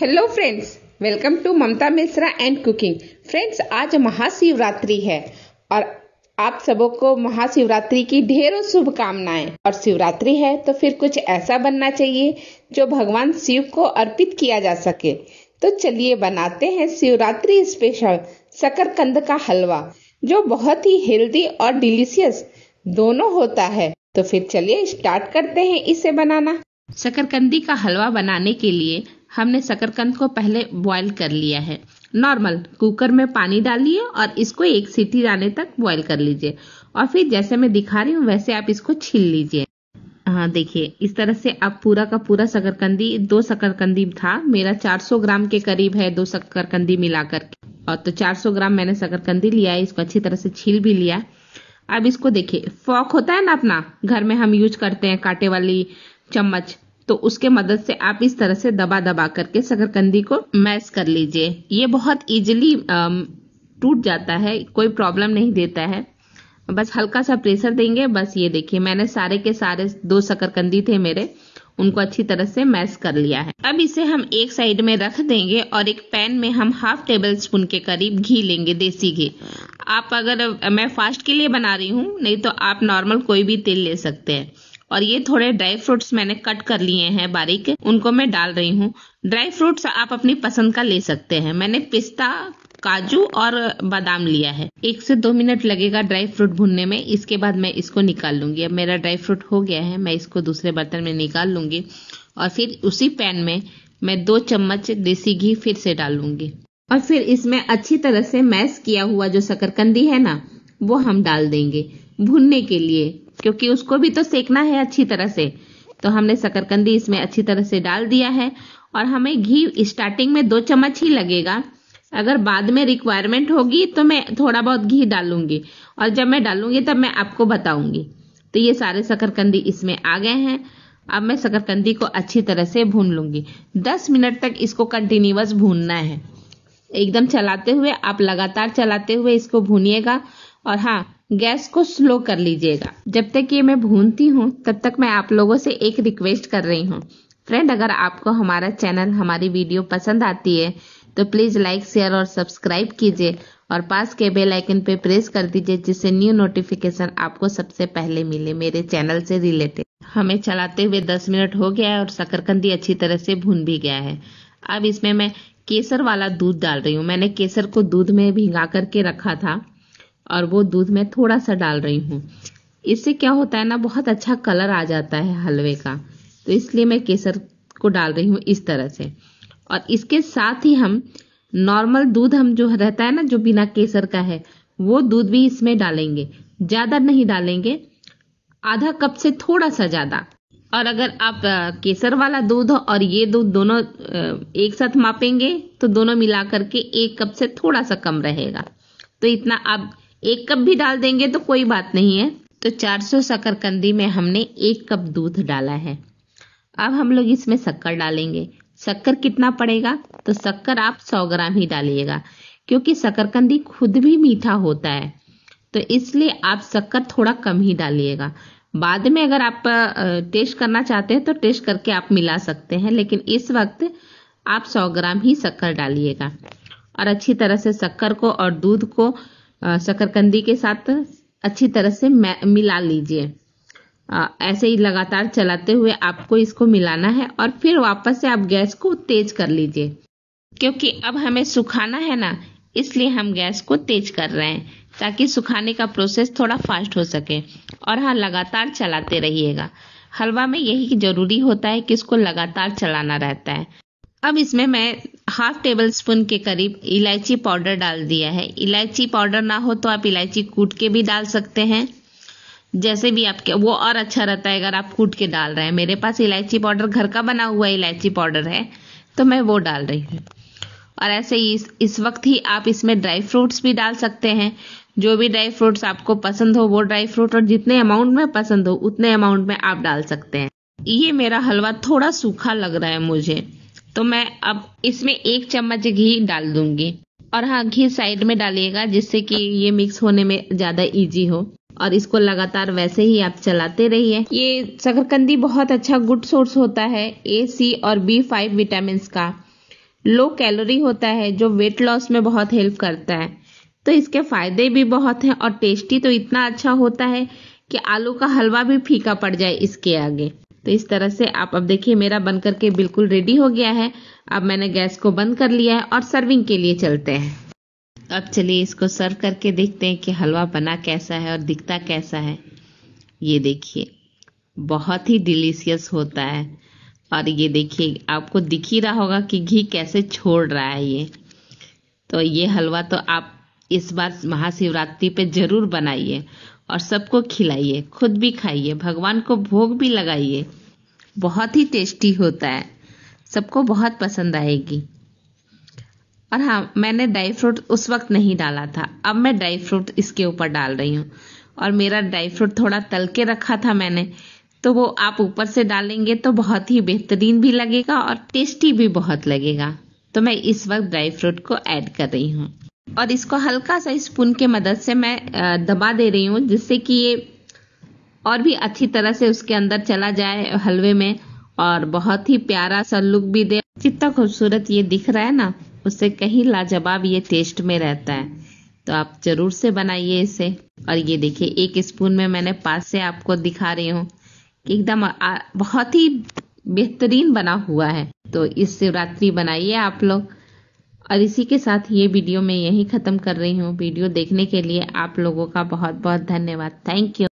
hello friends welcome to Mamta Mishra and cooking friends आज महाशिवरात्रि है और आप सबों को महाशिवरात्रि की ढेरों शुभकामनाएं और शिवरात्रि है तो फिर कुछ ऐसा बनना चाहिए जो भगवान शिव को अर्पित किया जा सके तो चलिए बनाते हैं शिवरात्रि स्पेशल शकरकंद का हलवा जो बहुत ही हेल्दी और डिलीशियस दोनों होता है तो फिर चलिए स्टार्ट करते हैं इसे बनाना शकरकंदी का हलवा बनाने के लिए हमने शकरकंद को पहले बॉईल कर लिया है नॉर्मल कुकर में पानी डालिए और इसको एक सीटी जाने तक बॉईल कर लीजिए और फिर जैसे मैं दिखा रही हूँ वैसे आप इसको छील लीजिए हाँ देखिए इस तरह से आप पूरा का पूरा शकरकंदी दो शकरकंदी था मेरा 400 ग्राम के करीब है दो शकरकंदी मिलाकर और तो 400 ग्राम मैंने शकरकंदी लिया है इसको अच्छी तरह से छील भी लिया अब इसको देखिए फॉक होता है ना अपना घर में हम यूज करते हैं कांटे वाली चम्मच तो उसके मदद से आप इस तरह से दबा दबा करके शकरकंदी को मैश कर लीजिए ये बहुत इजिली um, टूट जाता है कोई प्रॉब्लम नहीं देता है बस हल्का सा प्रेशर देंगे बस ये देखिए मैंने सारे के सारे दो शकरकंदी थे मेरे उनको अच्छी तरह से मैश कर लिया है अब इसे हम एक साइड में रख देंगे और एक पैन में हम हाफ टेबल स्पून के करीब घी लेंगे देसी घी आप अगर मैं फास्ट के लिए बना रही हूँ नहीं तो आप नॉर्मल कोई भी तेल ले सकते हैं और ये थोड़े ड्राई फ्रूट्स मैंने कट कर लिए हैं बारीक उनको मैं डाल रही हूँ ड्राई फ्रूट्स आप अपनी पसंद का ले सकते हैं मैंने पिस्ता काजू और बादाम लिया है एक से दो मिनट लगेगा ड्राई फ्रूट भुनने में इसके बाद मैं इसको निकाल लूंगी अब मेरा ड्राई फ्रूट हो गया है मैं इसको दूसरे बर्तन में निकाल लूंगी और फिर उसी पैन में मैं दो चम्मच देसी घी फिर से डालूंगी और फिर इसमें अच्छी तरह से मैश किया हुआ जो शकरकंदी है ना वो हम डाल देंगे भुनने के लिए क्योंकि उसको भी तो सेकना है अच्छी तरह से तो हमने शकरकंदी इसमें अच्छी तरह से डाल दिया है और हमें घी स्टार्टिंग में दो चम्मच ही लगेगा अगर बाद में रिक्वायरमेंट होगी तो मैं थोड़ा बहुत घी डालूंगी और जब मैं डालूंगी तब मैं आपको बताऊंगी तो ये सारे शकरकंदी इसमें आ गए हैं अब मैं शकरकंदी को अच्छी तरह से भून लूंगी 10 मिनट तक इसको कंटिन्यूस भूनना है एकदम चलाते हुए आप लगातार चलाते हुए इसको भूनिएगा और हाँ गैस को स्लो कर लीजिएगा जब तक ये मैं भूनती हूँ तब तक मैं आप लोगों से एक रिक्वेस्ट कर रही हूँ फ्रेंड अगर आपको हमारा चैनल हमारी वीडियो पसंद आती है तो प्लीज़ लाइक शेयर और सब्सक्राइब कीजिए और पास के बेल आइकन पे प्रेस कर दीजिए जिससे न्यू नोटिफिकेशन आपको सबसे पहले मिले मेरे चैनल से रिलेटेड हमें चलाते हुए 10 मिनट हो गया है और शकरकंदी अच्छी तरह से भून भी गया है अब इसमें मैं केसर वाला दूध डाल रही हूँ मैंने केसर को दूध में भिंगा करके रखा था और वो दूध में थोड़ा सा डाल रही हूँ इससे क्या होता है ना बहुत अच्छा कलर आ जाता है हलवे का तो इसलिए मैं केसर को डाल रही हूँ इस तरह से और इसके साथ ही हम नॉर्मल दूध हम जो रहता है ना जो बिना केसर का है वो दूध भी इसमें डालेंगे ज़्यादा नहीं डालेंगे आधा कप से थोड़ा सा ज़्यादा और अगर आप केसर वाला दूध और ये दूध दोनों एक साथ मापेंगे तो दोनों मिला करके एक कप से थोड़ा सा कम रहेगा तो इतना आप एक कप भी डाल देंगे तो कोई बात नहीं है तो 400 शकरकंदी में हमने एक कप दूध डाला है अब हम लोग इसमें शक्कर डालेंगे शक्कर कितना पड़ेगा तो शक्कर आप 100 ग्राम ही डालिएगा क्योंकि शकरकंदी खुद भी मीठा होता है तो इसलिए आप शक्कर थोड़ा कम ही डालिएगा बाद में अगर आप टेस्ट करना चाहते हैं तो टेस्ट करके आप मिला सकते हैं लेकिन इस वक्त आप 100 ग्राम ही शक्कर डालिएगा और अच्छी तरह से शक्कर को और दूध को शकरकंदी के साथ अच्छी तरह से मिला लीजिए ऐसे ही लगातार चलाते हुए आपको इसको मिलाना है और फिर वापस से आप गैस को तेज कर लीजिए क्योंकि अब हमें सुखाना है ना इसलिए हम गैस को तेज कर रहे हैं ताकि सुखाने का प्रोसेस थोड़ा फास्ट हो सके और हाँ लगातार चलाते रहिएगा हलवा में यही जरूरी होता है कि इसको लगातार चलाना रहता है अब इसमें मैं हाफ टेबल स्पून के करीब इलायची पाउडर डाल दिया है इलायची पाउडर ना हो तो आप इलायची कूट के भी डाल सकते हैं जैसे भी आपके वो और अच्छा रहता है अगर आप कूट के डाल रहे हैं मेरे पास इलायची पाउडर घर का बना हुआ इलायची पाउडर है तो मैं वो डाल रही हूँ और ऐसे ही इस, इस वक्त ही आप इसमें ड्राई फ्रूट्स भी डाल सकते हैं जो भी ड्राई फ्रूट्स आपको पसंद हो वो ड्राई फ्रूट और जितने अमाउंट में पसंद हो उतने अमाउंट में आप डाल सकते हैं ये मेरा हलवा थोड़ा सूखा लग रहा है मुझे तो मैं अब इसमें एक चम्मच घी डाल दूंगी और हाँ घी साइड में डालिएगा जिससे कि ये मिक्स होने में ज़्यादा इजी हो और इसको लगातार वैसे ही आप चलाते रहिए ये शकरकंदी बहुत अच्छा गुड सोर्स होता है ए सी और बी फाइव विटामिन का लो कैलोरी होता है जो वेट लॉस में बहुत हेल्प करता है तो इसके फायदे भी बहुत हैं और टेस्टी तो इतना अच्छा होता है कि आलू का हलवा भी फीका पड़ जाए इसके आगे तो इस तरह से आप अब देखिए मेरा बन करके बिल्कुल रेडी हो गया है अब मैंने गैस को बंद कर लिया है और सर्विंग के लिए चलते हैं अब चलिए इसको सर्व करके देखते हैं कि हलवा बना कैसा है और दिखता कैसा है ये देखिए बहुत ही डिलीशियस होता है और ये देखिए आपको दिख ही रहा होगा कि घी कैसे छोड़ रहा है ये तो ये हलवा तो आप इस बार महाशिवरात्रि पे ज़रूर बनाइए और सबको खिलाइए खुद भी खाइए भगवान को भोग भी लगाइए बहुत ही टेस्टी होता है सबको बहुत पसंद आएगी और हाँ मैंने ड्राई फ्रूट उस वक्त नहीं डाला था अब मैं ड्राई फ्रूट इसके ऊपर डाल रही हूँ और मेरा ड्राई फ्रूट थोड़ा तल के रखा था मैंने तो वो आप ऊपर से डालेंगे तो बहुत ही बेहतरीन भी लगेगा और टेस्टी भी बहुत लगेगा तो मैं इस वक्त ड्राई फ्रूट को ऐड कर रही हूँ और इसको हल्का सा स्पून के मदद से मैं दबा दे रही हूँ जिससे कि ये और भी अच्छी तरह से उसके अंदर चला जाए हलवे में और बहुत ही प्यारा सा लुक भी दे जितना खूबसूरत ये दिख रहा है ना उससे कहीं लाजवाब ये टेस्ट में रहता है तो आप जरूर से बनाइए इसे और ये देखिए एक स्पून में मैंने पास से आपको दिखा रही हूँ एकदम बहुत ही बेहतरीन बना हुआ है तो इस शिवरात्रि बनाइए आप लोग और इसी के साथ ये वीडियो मैं यही ख़त्म कर रही हूँ वीडियो देखने के लिए आप लोगों का बहुत बहुत धन्यवाद थैंक यू